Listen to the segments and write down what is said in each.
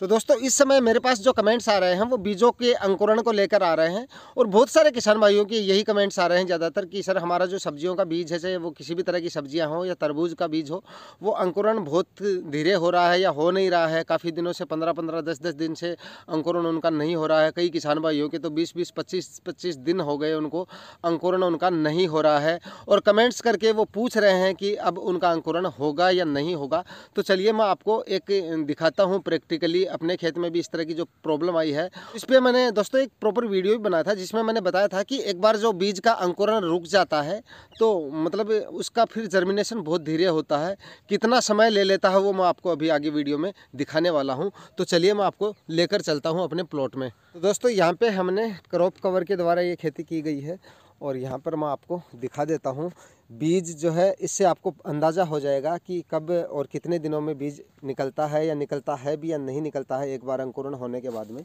तो दोस्तों इस समय मेरे पास जो कमेंट्स आ रहे हैं वो बीजों के अंकुरण को लेकर आ रहे हैं और बहुत सारे किसान भाइयों के यही कमेंट्स आ रहे हैं ज़्यादातर कि सर हमारा जो सब्जियों का बीज है चाहे वो किसी भी तरह की सब्जियां हो या तरबूज का बीज हो वो अंकुरण बहुत धीरे हो रहा है या हो नहीं रहा है काफ़ी दिनों से पंद्रह पंद्रह दस दस दिन से अंकुरण उनका नहीं हो रहा है कई किसान भाइयों के तो बीस बीस पच्चीस पच्चीस दिन हो गए उनको अंकुरण उनका नहीं हो रहा है और कमेंट्स करके वो पूछ रहे हैं कि अब उनका अंकुरण होगा या नहीं होगा तो चलिए मैं आपको एक दिखाता हूँ प्रैक्टिकली अपने खेत में भी इस तरह की जो प्रॉब्लम आई है इस पर मैंने दोस्तों एक प्रॉपर वीडियो भी बनाया था जिसमें मैंने बताया था कि एक बार जो बीज का अंकुरण रुक जाता है तो मतलब उसका फिर जर्मिनेशन बहुत धीरे होता है कितना समय ले लेता है वो मैं आपको अभी आगे वीडियो में दिखाने वाला हूँ तो चलिए मैं आपको लेकर चलता हूँ अपने प्लॉट में तो दोस्तों यहाँ पर हमने क्रॉप कवर के द्वारा ये खेती की गई है और यहाँ पर मैं आपको दिखा देता हूँ बीज जो है इससे आपको अंदाज़ा हो जाएगा कि कब और कितने दिनों में बीज निकलता है या निकलता है भी या नहीं निकलता है एक बार अंकुरण होने के बाद में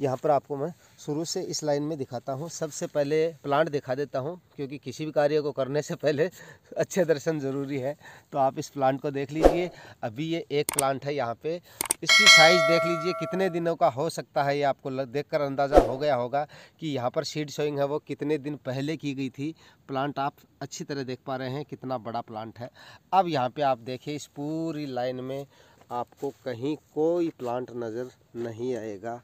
यहाँ पर आपको मैं शुरू से इस लाइन में दिखाता हूँ सबसे पहले प्लांट दिखा देता हूँ क्योंकि किसी भी कार्य को करने से पहले अच्छे दर्शन ज़रूरी है तो आप इस प्लांट को देख लीजिए अभी ये एक प्लांट है यहाँ पर इसकी साइज़ देख लीजिए कितने दिनों का हो सकता है ये आपको देख अंदाज़ा हो गया होगा कि यहाँ पर सीड शोइंग है वो कितने दिन पहले की गई थी प्लांट आप अच्छी तरह देख पा रहे हैं कितना बड़ा प्लांट है अब यहाँ पे आप देखिए इस पूरी लाइन में आपको कहीं कोई प्लांट नज़र नहीं आएगा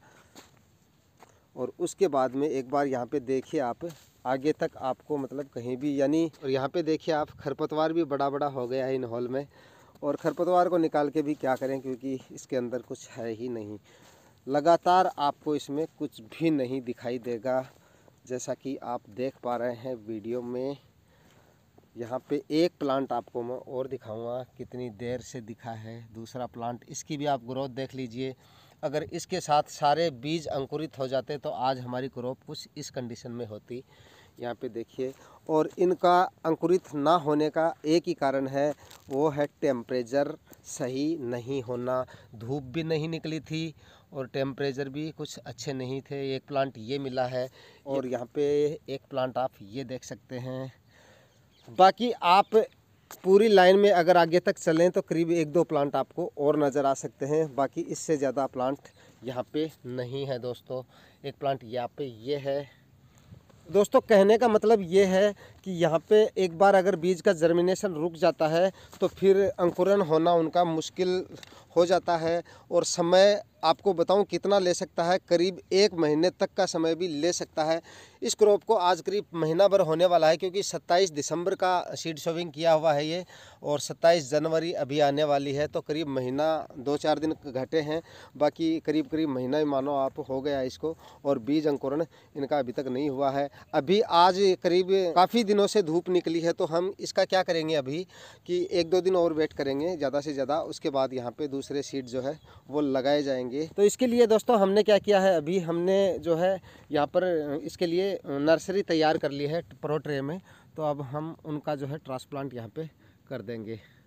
और उसके बाद में एक बार यहाँ पे देखिए आप आगे तक आपको मतलब कहीं भी यानी और यहाँ पे देखिए आप खरपतवार भी बड़ा बड़ा हो गया है इन हॉल में और खरपतवार को निकाल के भी क्या करें क्योंकि इसके अंदर कुछ है ही नहीं लगातार आपको इसमें कुछ भी नहीं दिखाई देगा जैसा कि आप देख पा रहे हैं वीडियो में यहाँ पे एक प्लांट आपको मैं और दिखाऊंगा कितनी देर से दिखा है दूसरा प्लांट इसकी भी आप ग्रोथ देख लीजिए अगर इसके साथ सारे बीज अंकुरित हो जाते तो आज हमारी क्रॉप कुछ इस कंडीशन में होती यहाँ पे देखिए और इनका अंकुरित ना होने का एक ही कारण है वो है टेम्परेचर सही नहीं होना धूप भी नहीं निकली थी और टेम्परेचर भी कुछ अच्छे नहीं थे एक प्लांट ये मिला है और यहाँ पे एक प्लांट आप ये देख सकते हैं बाकी आप पूरी लाइन में अगर आगे तक चलें तो करीब एक दो प्लांट आपको और नज़र आ सकते हैं बाकी इससे ज़्यादा प्लांट यहाँ पे नहीं है दोस्तों एक प्लांट यहाँ पे ये है दोस्तों कहने का मतलब ये है कि यहाँ पे एक बार अगर बीज का जर्मिनेशन रुक जाता है तो फिर अंकुरण होना उनका मुश्किल हो जाता है और समय आपको बताऊं कितना ले सकता है करीब एक महीने तक का समय भी ले सकता है इस क्रॉप को आज करीब महीना भर होने वाला है क्योंकि 27 दिसंबर का सीड शोविंग किया हुआ है ये और 27 जनवरी अभी आने वाली है तो करीब महीना दो चार दिन घटे हैं बाकी करीब करीब महीना ही मानो आप हो गया इसको और बीज अंकुरण इनका अभी तक नहीं हुआ है अभी आज करीब काफ़ी दिन दिनों से धूप निकली है तो हम इसका क्या करेंगे अभी कि एक दो दिन और वेट करेंगे ज़्यादा से ज़्यादा उसके बाद यहाँ पे दूसरे सीट जो है वो लगाए जाएंगे तो इसके लिए दोस्तों हमने क्या किया है अभी हमने जो है यहाँ पर इसके लिए नर्सरी तैयार कर ली है प्रो ट्रे में तो अब हम उनका जो है ट्रांसप्लांट यहाँ पर कर देंगे